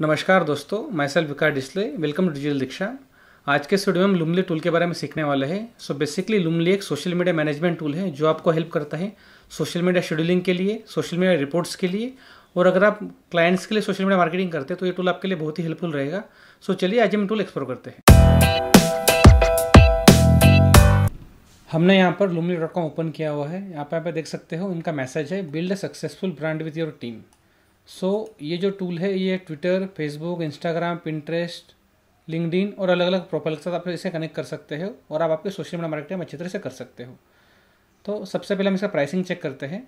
नमस्कार दोस्तों myself विकार डिस्ले वेलकम टू डिजिटल दीक्षा आज के स्टूडियो में हम लुमली टूल के बारे में सीखने वाले हैं सो बेसिकली लुमली एक सोशल मीडिया मैनेजमेंट टूल है जो आपको हेल्प करता है सोशल मीडिया शेड्यूलिंग के लिए सोशल मीडिया रिपोर्ट्स के लिए और अगर आप क्लाइंट्स के लिए सोशल मीडिया मार्केटिंग करते हैं तो ये टूल आपके लिए बहुत ही हेल्पफुल रहेगा सो चलिए आज हम टूल एक्सप्लोर करते हैं हमने यहाँ पर लुमली डॉट कॉम ओपन किया हुआ है यहाँ पर आप देख सकते हो इनका मैसेज है build a successful brand with your team so so, ये जो टूल है ये Twitter Facebook Instagram Pinterest LinkedIn और अलग अलग प्रोफाइल के साथ आप इसे कनेक्ट कर सकते हो और आप आपके सोशल मीडिया मार्केटिंग अच्छी तरह से कर सकते हो तो सबसे पहले हम इसका प्राइसिंग चेक करते हैं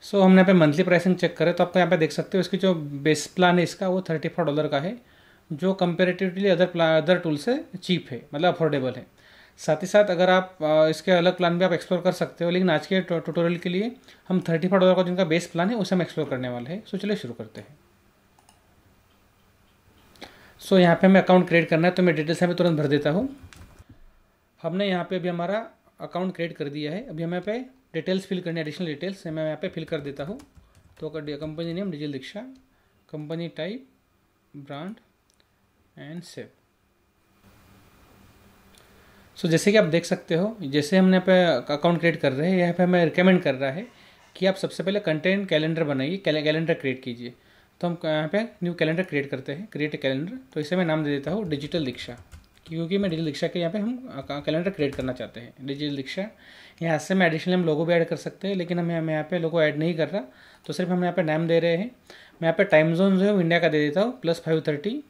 सो so, हमने यहाँ पे मंथली प्राइसिंग चेक करें तो आप यहाँ पे देख सकते हो इसकी जो बेस प्लान है इसका वो थर्टी फोर डॉलर का है जो कंपेरेटिवली अदर प्ला अदर टूल से चीप है मतलब अफोर्डेबल है साथ ही साथ अगर आप इसके अलग प्लान भी आप एक्सप्लोर कर सकते हो लेकिन आज के ट्यूटोरियल के लिए हम थर्टी फाइव डॉलर का जिनका बेस प्लान है उसे हम एक्सप्लोर करने वाले हैं सो चलिए शुरू करते हैं सो so, यहाँ पे हमें अकाउंट क्रिएट करना है तो मैं डिटेल्स हमें तुरंत भर देता हूँ हमने यहाँ पे अभी हमारा अकाउंट क्रिएट कर दिया है अभी हमें पे डिटेल्स फिल करनी है एडिशनल डिटेल्स मैं यहाँ पे फिल कर देता हूँ तो company name digital Diksha company type brand and save so so, जैसे कि आप देख सकते हो जैसे हमने पे अकाउंट क्रिएट कर रहे हैं यहाँ पे हमें रिकमेंड कर रहा है कि आप सबसे पहले कंटेंट कैलेंडर बनाइए कैलेंडर क्रिएट कीजिए तो हम यहाँ पे न्यू कैलेंडर क्रिएट करते हैं क्रिएट कैलेंडर तो इसे मैं नाम दे देता हूँ डिजिटल दीक्षा क्योंकि मैं डिजिटल दीक्षा के यहाँ पे हम कैलेंडर क्रिएट करना चाहते हैं डिजिटल दीक्षा यहाँ से मैं एडिशनल हम लोगो भी ऐड कर सकते हैं लेकिन हम हम यहाँ पे लोगो ऐड नहीं कर रहा तो सिर्फ हम यहाँ पे नाम दे रहे हैं मैं यहाँ पे टाइम जोन जो है इंडिया का दे देता हूँ प्लस फाइव थर्टी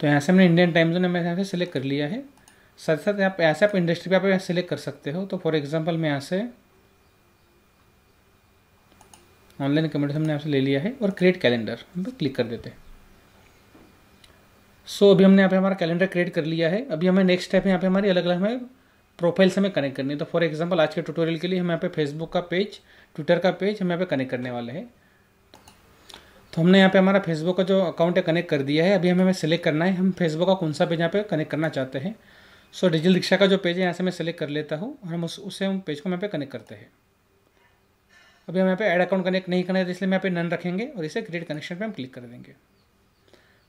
तो यहाँ से हमने इंडियन टाइम जोन हमें यहाँ से सिलेक्ट कर लिया है साथ साथ आप ऐसे आप इंडस्ट्री पे आप सिलेक्ट कर सकते हो तो फॉर एग्जांपल मैं यहाँ से ऑनलाइन कमेंट हमने यहाँ से ले लिया है और क्रिएट कैलेंडर हम पर क्लिक कर देते हैं सो so, अभी हमने यहाँ पे हमारा कैलेंडर क्रिएट कर लिया है अभी हमें नेक्स्ट स्टेप यहाँ पे हमारी अलग अलग हमें प्रोफाइल से हमें कनेक्ट करनी है तो फॉर एग्जाम्पल आज के ट्यूटोरियल के लिए हम यहाँ पे फेसबुक का पेज ट्विटर का पेज हम यहाँ पे कनेक्ट करने वाले हैं तो हमने यहाँ पे हमारा फेसबुक का जो अकाउंट है कनेक्ट कर दिया है अभी हमें हमें सेलेक्ट करना है हम फेसबुक का कौन सा पेज यहाँ पे कनेक्ट करना चाहते हैं सो डिजिटल रिक्शा का जो पेज है यहाँ से मैं सेलेक्ट कर लेता हूँ और हम उस उससे हम पेज को यहाँ पे कनेक्ट करते हैं अभी हम यहाँ पे ऐड अकाउंट कनेक्ट नहीं करना है इसलिए मैं यहाँ पे नन रखेंगे और इसे क्रिएट कनेक्शन पर हम क्लिक कर देंगे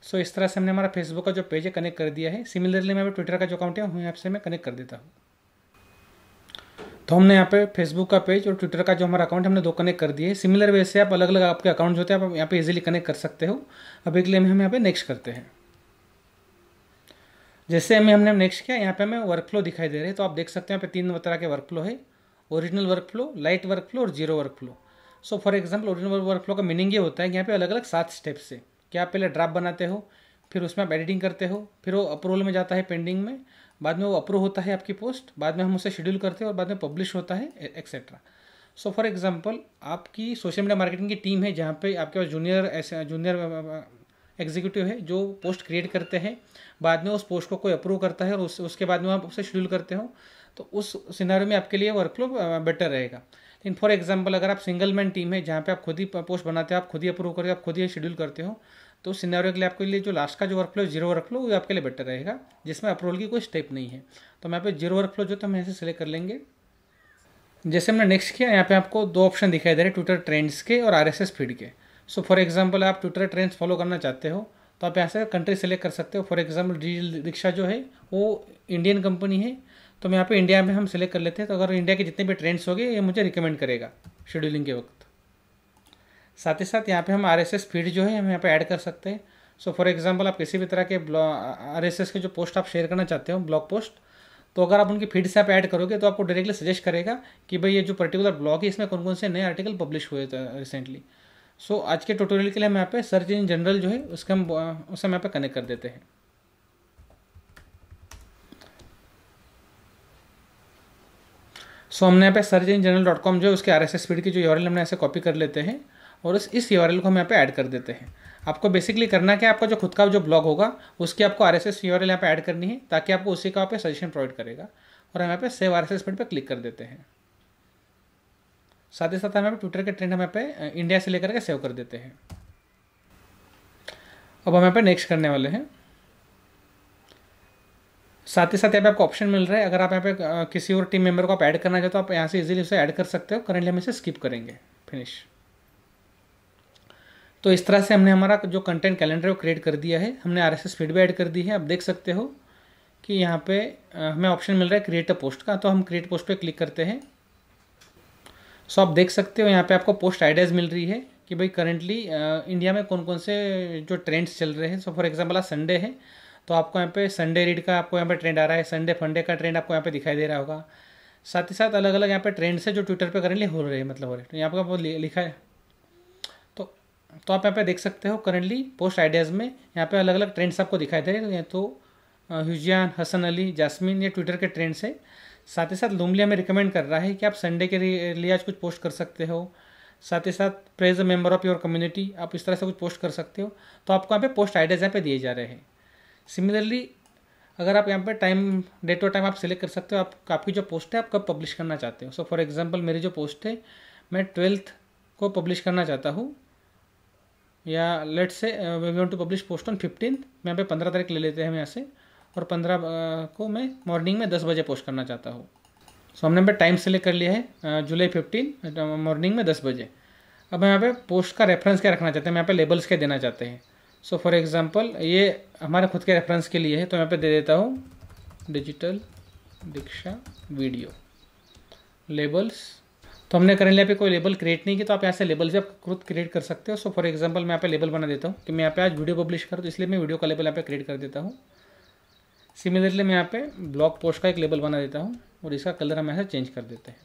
सो so, इस तरह से हमने हमारा फेसबुक का जो पेज है कनेक्ट कर दिया है सिमिलरली मैं ट्विटर का जो अकाउंट है वहीं ऐप से मैं कनेक्ट कर देता हूँ तो हमने यहाँ पे फेसबुक का पेज और ट्विटर का जो हमारा अकाउंट हमने दो कनेक्ट कर दिए सिमिलर वे से आप अलग अलग आपके अकाउंट जो होते हैं आप यहाँ पे इजीली कनेक्ट कर सकते हो अभी के लिए हम यहाँ पे नेक्स्ट करते हैं जैसे हमें हमने नेक्स्ट किया यहाँ पे हमें वर्क फ्लो दिखाई दे रहे हैं तो आप देख सकते हैं यहाँ पे तीन तरह के वर्क फ्लो है original flow light work flow और zero work flow so for example original work flow का मीनिंग ये होता है कि यहाँ पे अलग अलग सात स्टेप्स है क्या आप पहले ड्राफ्ट बनाते हो फिर उसमें आप एडिटिंग करते हो फिर वो अप्रूवल में जाता है पेंडिंग में बाद में वो अप्रूव होता है आपकी पोस्ट बाद में हम उसे शेड्यूल करते हैं और बाद में पब्लिश होता है एक्सेट्रा सो फॉर एग्जाम्पल आपकी सोशल मीडिया मार्केटिंग की टीम है जहाँ पे आपके पास जूनियर ऐसे जूनियर एग्जीक्यूटिव है जो पोस्ट क्रिएट करते हैं बाद में उस पोस्ट को कोई अप्रूव करता है और उस, उसके बाद में आप उसे शेड्यूल करते हो तो उस सिनारे में आपके लिए वर्कफ्लो बेटर रहेगा लेकिन फॉर एग्जाम्पल अगर आप सिंगल मैन टीम है जहाँ पे आप खुद ही पोस्ट बनाते हो आप खुद ही अप्रूव करके आप खुद ही शेड्यूल करते हो तो सिनेरियो के लिए आपके लिए जो लास्ट का जो work flow zero work flow वो आपके लिए बेटर रहेगा जिसमें अप्रूवल की कोई स्टेप नहीं है तो हम यहाँ पे जीरो वर्क फ्लो जो तो हम यहाँ से सिलेक्ट कर लेंगे जैसे हमने नेक्स्ट किया यहाँ पे आपको दो ऑप्शन दिखाई दे रहे हैं ट्विटर ट्रेंड्स के और आर फीड के सो फॉर एग्जाम्पल आप ट्विटर ट्रेंड्स फॉलो करना चाहते हो तो आप यहाँ से कंट्री सेलेक्ट कर सकते हो फॉर एग्जाम्पल डीजल रिक्शा जो है वो इंडियन कंपनी है तो हम यहाँ पे इंडिया में हम सेलेक्ट कर लेते हैं तो अगर इंडिया के जितने भी ट्रेंड्स होंगे ये मुझे रिकमेंड करेगा शेड्यूलिंग के वक्त साथ ही साथ यहाँ पे हम आर एस एस फीड जो है हम यहाँ पे ऐड कर सकते हैं सो फॉर एग्जांपल आप किसी भी तरह के आर एस एस के जो पोस्ट आप शेयर करना चाहते हो ब्लॉग पोस्ट तो अगर आप उनकी फीड से आप ऐड करोगे तो आपको डायरेक्टली सजेस्ट करेगा कि भाई ये जो पर्टिकुलर ब्लॉग है इसमें कौन कौन से नए आर्टिकल पब्लिश हुए थे रिसेंटली सो so, आज के ट्यूटोरियल के लिए हम यहाँ पे सर्च इन जनरल जो है उसके हम उसे हम यहाँ पे कनेक्ट कर देते हैं सो so, हमने यहाँ पे search in general dot com जो है उसके आर एस एस फीड की जो यूरल हमने ऐसे कॉपी कर लेते हैं और इस इस यू को हम यहाँ पे ऐड कर देते हैं आपको बेसिकली करना क्या है आपका जो खुद का जो ब्लॉग होगा उसकी आपको आर एस एस यू यहाँ पर ऐड करनी है ताकि आपको उसी का आप सजेशन प्रोवाइड करेगा और हम यहाँ पे सेव आर एस एस पर क्लिक कर देते हैं साथ ही साथ हम यहाँ पे ट्विटर के ट्रेंड हम यहाँ पे इंडिया से लेकर के सेव कर देते हैं अब हम यहाँ पे नेक्स्ट करने वाले हैं साथ ही साथ यहाँ पे आपको ऑप्शन मिल रहा है अगर आप यहाँ पे किसी और टीम मेंबर को आप ऐड करना चाहते हो तो आप यहाँ से इजीली उसे ऐड कर सकते हो करेंटली हम इसे स्किप करेंगे फिनिश तो इस तरह से हमने हमारा जो कंटेंट कैलेंडर वो क्रिएट कर दिया है हमने आर एस एस फीड भी ऐड कर दी है आप देख सकते हो कि यहाँ पे हमें ऑप्शन मिल रहा है क्रिएट अ पोस्ट का तो हम क्रिएट पोस्ट पे क्लिक करते हैं सो आप देख सकते हो यहाँ पे आपको पोस्ट आइडियाज़ मिल रही है कि भाई करेंटली इंडिया में कौन कौन से जो ट्रेंड्स चल रहे हैं सो फॉर एग्जाम्पल आज संडे है तो आपको यहाँ पे संडे रीड का आपको यहाँ पे ट्रेंड आ रहा है संडे फंडे का ट्रेंड आपको यहाँ पे दिखाई दे रहा होगा साथ ही साथ अलग अलग यहाँ पे ट्रेंड्स है जो ट्विटर पे करेंटली हो रहे हैं मतलब हो रहे हैं तो यहाँ पर आपको लिखा है तो आप यहाँ पे देख सकते हो करेंटली पोस्ट आइडियाज़ में यहाँ पे अलग अलग ट्रेंड्स आपको दिखाई दे रहे हैं तो ह्यूजियान हसन अली जासमिन ये ट्विटर के ट्रेंड्स है साथ ही साथ लुमली में रिकमेंड कर रहा है कि आप संडे के लिए आज कुछ पोस्ट कर सकते हो साथ ही साथ praise a member of your community आप इस तरह से कुछ पोस्ट कर सकते हो तो आपको यहाँ पे पोस्ट आइडियाज़ यहाँ पे दिए जा रहे हैं सिमिलरली अगर आप यहाँ पे टाइम डेट टू टाइम आप सिलेक्ट कर सकते हो आप आपकी जो पोस्ट है आप कब पब्लिश करना चाहते हो सो फॉर एग्जाम्पल मेरी जो पोस्ट है मैं ट्वेल्थ को पब्लिश करना चाहता हूँ या let's say we want to publish post on fifteen May पे पंद्रह तारीख ले लेते हैं हम यहाँ से और पंद्रह uh, को मैं मॉर्निंग में दस बजे पोस्ट करना चाहता हूँ सो हमने पे टाइम सेलेक्ट कर लिया है uh, July fifteen morning uh, में दस बजे अब यहाँ पे पोस्ट का रेफरेंस क्या रखना चाहते हैं यहाँ पे लेबल्स क्या देना चाहते हैं सो फॉर एग्ज़ाम्पल ये हमारे खुद के रेफरेंस के लिए है तो यहाँ पे दे देता हूँ डिजिटल दीक्षा वीडियो लेबल्स तो हमने करंटली यहाँ पे कोई लेबल क्रिएट नहीं किया तो आप यहाँ से लेबल भी आप खुद क्रिएट कर सकते हो सो फॉर एग्जांपल मैं यहाँ पे लेबल बना देता हूँ कि मैं यहाँ पे आज वीडियो पब्लिश करूँ तो इसलिए मैं वीडियो का लेबल यहाँ पे क्रिएट कर देता हूँ सिमिलरली मैं यहाँ पे ब्लॉग पोस्ट का एक लेबल बना देता हूँ और इसका कलर हम यहाँ चेंज कर देते हैं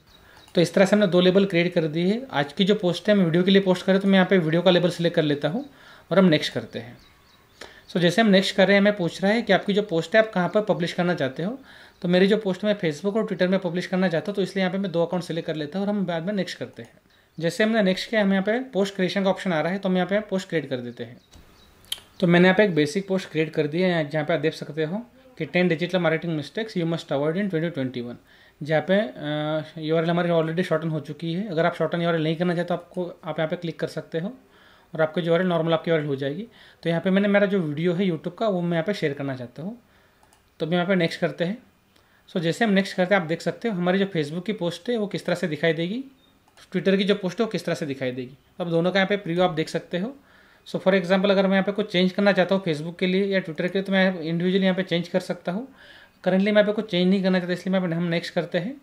तो इस तरह से हमने दो लेबल क्रिएट कर दी है आज की जो पोस्ट है हम वीडियो के लिए पोस्ट करें तो मैं यहाँ पे वीडियो का लेबल सेलेक्ट कर लेता हूँ और हम नेक्स्ट करते हैं सो जैसे हम नेक्स्ट कर रहे हैं हमें पूछ रहा है कि आपकी जो पोस्ट है आप कहाँ पर पब्लिश करना चाहते हो तो मेरी जो पोस्ट मैं फेसबुक और ट्विटर में पब्लिश करना चाहता हूँ तो इसलिए यहाँ पे मैं दो अकाउंट सेलेक्ट कर लेता हूँ और हम बाद में नेक्स्ट करते हैं जैसे हमने नेक्स्ट किया हमें यहाँ पे पोस्ट क्रिएशन का ऑप्शन आ रहा है तो हम यहाँ पे पोस्ट क्रिएट कर देते हैं तो मैंने यहाँ पे एक बेसिक पोस्ट क्रिएट कर दी है जहाँ पे आप देख सकते हो कि ten digital marketing mistakes you must avoid in twenty twenty one जहाँ पे यू आर एल हमारी ऑलरेडी शॉर्टन हो चुकी है अगर आप शॉर्टन यू आर एल नहीं करना चाहते तो आपको आप यहाँ पे क्लिक कर सकते हो और आपकी जो है नॉर्मल आपकी वायरल हो जाएगी तो यहाँ पे मैंने मेरा जो वीडियो है यूट्यूब का वो मैं यहाँ पे शेयर करना चाहता हूँ तो मैं यहाँ पे नेक्स्ट करते हैं सो जैसे हम नेक्स्ट करते हैं आप देख सकते हो हमारी जो फेसबुक की पोस्ट है वो किस तरह से दिखाई देगी ट्विटर की जो पोस्ट है वो किस तरह से दिखाई देगी अब दोनों का यहाँ पे प्रीव्यू आप देख सकते हो सो फॉर एग्जाम्पल अगर मैं यहाँ पे कुछ चेंज करना चाहता हूँ फेसबुक के लिए या ट्विटर के लिए तो मैं इंडिविजुअली यहाँ पे चेंज कर सकता हूँ करंटली मैं यहाँ पे कुछ चेंज नहीं करना चाहता इसलिए मैं हम नेक्स्ट करते हैं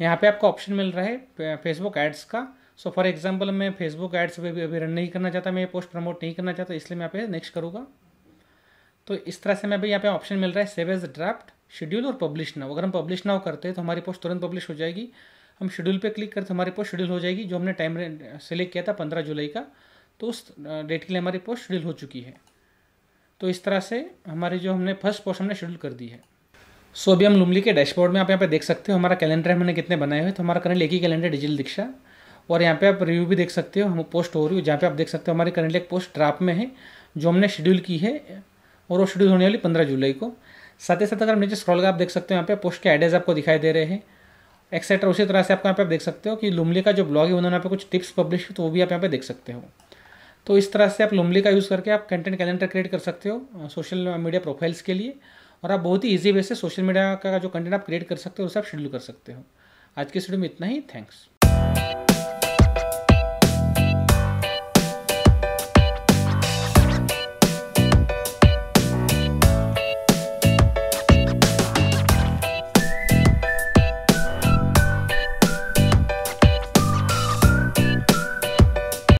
यहाँ पे आपको ऑप्शन मिल रहा है फेसबुक एड्स का सो फॉर एग्जाम्पल मैं फेसबुक एड्स पर भी अभी रन नहीं करना चाहता मैं ये पोस्ट प्रमोट नहीं करना चाहता इसलिए मैं यहाँ पे नेक्स्ट करूँगा तो इस तरह से मैं भी यहाँ पे ऑप्शन मिल रहा है सेव एज ड्राफ्ट शेड्यूल और पब्लिश नाउ अगर हम पब्लिश नाउ करते हैं तो हमारी पोस्ट तुरंत पब्लिश हो जाएगी हम शेड्यूल पे क्लिक करते तो हमारी पोस्ट शेड्यूल हो जाएगी जो हमने टाइम सेलेक्ट किया था पंद्रह जुलाई का तो उस डेट के लिए हमारी पोस्ट शेड्यूल हो चुकी है तो इस तरह से हमारी जो हमने फर्स्ट पोस्ट हमने शेड्यूल कर दी है सो so, अभी हम लुमली के डैशबोर्ड में आप यहाँ पे देख सकते हो हमारा कैलेंडर हमने कितने बनाए हुए तो हमारा करंट एक ही कैलेंडर डिजिटल दीक्षा और यहाँ पे आप रिव्यू भी देख सकते हो हम पोस्ट हो रही हो जहाँ पे आप देख सकते हो हमारी करंटली एक पोस्ट ड्राफ्ट में है जो हमने शेड्यूल की है और वो शेड्यूल होने वाली पंद्रह जुलाई को साथ ही साथ अगर नीचे स्क्रॉल का आप देख सकते हो यहाँ पे पोस्ट के आइडियाज़ आपको दिखाई दे रहे हैं एक्सेट्रा उसी तरह से आपको यहाँ पे आप देख सकते हो कि लुमली का जो ब्लॉग है उन्होंने यहाँ पे कुछ टिप्स पब्लिश तो वो भी आप यहाँ पे देख सकते हो तो इस तरह से आप लुमली का यूज़ करके आप कंटेंट कैलेंडर क्रिएट कर सकते हो सोशल मीडिया प्रोफाइल्स के लिए और आप बहुत ही ईजी वे से सोशल मीडिया का जो कंटेंट आप क्रिएट कर सकते हो उसे आप शेड्यूल कर सकते हो आज के स्टूडियो में इतना ही थैंक्स